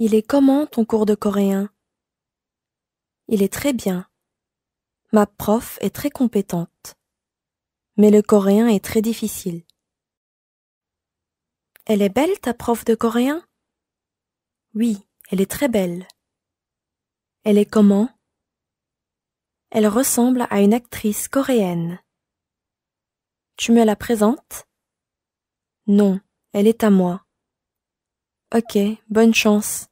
Il est comment ton cours de coréen Il est très bien. Ma prof est très compétente. Mais le coréen est très difficile. Elle est belle, ta prof de coréen Oui, elle est très belle. Elle est comment Elle ressemble à une actrice coréenne. Tu me la présentes Non, elle est à moi. Ok, bonne chance.